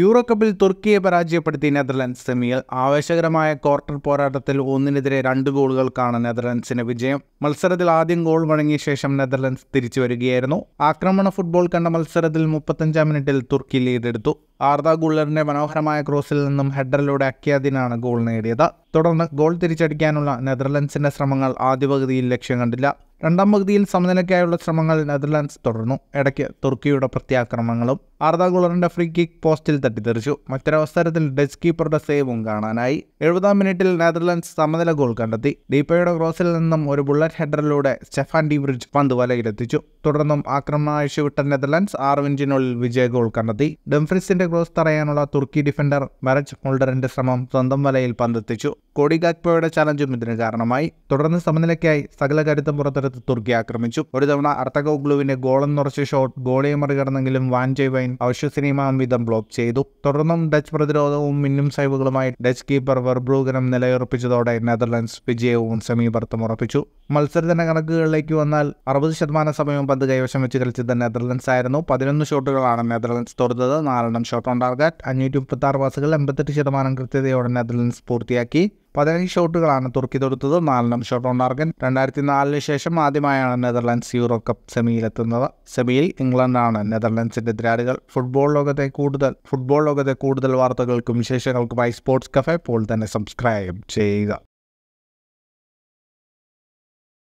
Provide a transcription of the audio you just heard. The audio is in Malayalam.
യൂറോ കപ്പിൽ തുർക്കിയെ പരാജയപ്പെടുത്തിയ നെതർലൻഡ്സ് സെമിയിൽ ആവേശകരമായ ക്വാർട്ടർ പോരാട്ടത്തിൽ ഒന്നിനെതിരെ രണ്ട് ഗോളുകൾക്കാണ് നെതർലൻഡ്സിന് വിജയം മത്സരത്തിൽ ആദ്യം ഗോൾ വഴങ്ങിയ ശേഷം നെതർലൻഡ്സ് തിരിച്ചു വരികയായിരുന്നു ആക്രമണ ഫുട്ബോൾ കണ്ട മത്സരത്തിൽ മുപ്പത്തഞ്ചാം മിനിറ്റിൽ തുർക്കി ലീഡെടുത്തു ആർദ ഗുള്ളറിന്റെ മനോഹരമായ ക്രോസിൽ നിന്നും ഹെഡറിലൂടെ അക്കിയാദിനാണ് ഗോൾ നേടിയത് തുടർന്ന് ഗോൾ തിരിച്ചടിക്കാനുള്ള നെതർലൻഡ്സിന്റെ ശ്രമങ്ങൾ ആദ്യ പകുതിയിൽ ലക്ഷ്യം കണ്ടില്ല രണ്ടാം പകുതിയിൽ സമനിലയ്ക്കായുള്ള ശ്രമങ്ങൾ നെതർലാൻഡ്സ് തുടർന്നു ഇടയ്ക്ക് തുർക്കിയുടെ പ്രത്യാക്രമങ്ങളും ഗുളറിന്റെ ഫ്രീ കിക്ക് പോസ്റ്റിൽ തട്ടിത്തെറിച്ചു മറ്റൊരവസരത്തിൽ ഡച്ച് കീപ്പറുടെ സേവും കാണാനായി എഴുപതാം മിനിറ്റിൽ നെതർലൻഡ്സ് സമനില ഗോൾ കണ്ടെത്തി ദീപയുടെ ക്രോസിൽ നിന്നും ഒരു ബുള്ളറ്റ് ഹെഡറിലൂടെ സ്റ്റെഫാൻ ഡിബ്രിഡ്ജ് പന്ത് വലയിലെത്തിച്ചു തുടർന്നും ആക്രമണം അഴിച്ചുവിട്ട നെതർലൻഡ്സ് ആറ് മിനിറ്റിനുള്ളിൽ വിജയ ഗോൾ കണ്ടെത്തി ഡംഫ്രിസിന്റെ ക്രോസ് തടയാനുള്ള തുർക്കി ഡിഫൻഡർ മെറജ് ഹോൾഡറിന്റെ ശ്രമം സ്വന്തം വലയിൽ പന്തെത്തിച്ചു ഗാക്പോയുടെ ചലഞ്ചും ഇതിന് കാരണമായി തുടർന്ന് സമനിലയ്ക്കായി സകല കരുത്തും പുറത്തെടുത്ത് തുർക്കി ആക്രമിച്ചു ഒരു തവണ അർത്തകോഗ്ലുവിന്റെ ഗോളെന്നുറച്ച ഷോട്ട് ഗോളിയെ മറികടന്നെങ്കിലും വാൻചെയ്വ ബഹ്റൈൻ അവശ്യ സിനിമാംവിധം ബ്ലോക്ക് ചെയ്തു തുടർന്നും ഡച്ച് പ്രതിരോധവും മിന്നും സൈവുകളുമായി ഡച്ച് കീപ്പർ വെർബ്രൂഗനം നിലയുറപ്പിച്ചതോടെ നെതർലൻഡ്സ് വിജയവും സമീപർത്തം ഉറപ്പിച്ചു മത്സരത്തിന്റെ കണക്കുകളിലേക്ക് വന്നാൽ അറുപത് ശതമാനം സമയം പന്ത് കൈവശം വെച്ച് കളിച്ചത് നെതർലൻഡ്സ് ആയിരുന്നു പതിനൊന്ന് ഷോട്ടുകളാണ് നെതർലൻഡ്സ് തൊടുത്തത് നാലെണ്ണം ഷോട്ട് ഓൺ ടാർഗറ്റ് അഞ്ഞൂറ്റി മുപ്പത്തി ആറ് പാസുകൾ എൺപത്തെട്ട് ശതമാനം കൃത്യതയോടെ നെതർലൻഡ്സ് പൂർത്തിയാക്കി പതിനഞ്ച് ഷോട്ടുകളാണ് തുർക്കി തൊടുത്തത് നാലെണ്ണം ഷോട്ട് ഉണ്ടാർഗൻ രണ്ടായിരത്തി നാലിന് ശേഷം ആദ്യമായാണ് നെതർലാൻഡ്സ് യൂറോ കപ്പ് സെമിയിലെത്തുന്നത് സെമിയിൽ ഇംഗ്ലണ്ടാണ് നെതർലാൻഡ്സിന്റെ എതിരാളികൾ ഫുട്ബോൾ ലോകത്തെ കൂടുതൽ ഫുട്ബോൾ ലോകത്തെ കൂടുതൽ വാർത്തകൾക്കും വിശേഷങ്ങൾക്കുമായി സ്പോർട്സ് കഫേ പോൾ തന്നെ സബ്സ്ക്രൈബ് ചെയ്യുക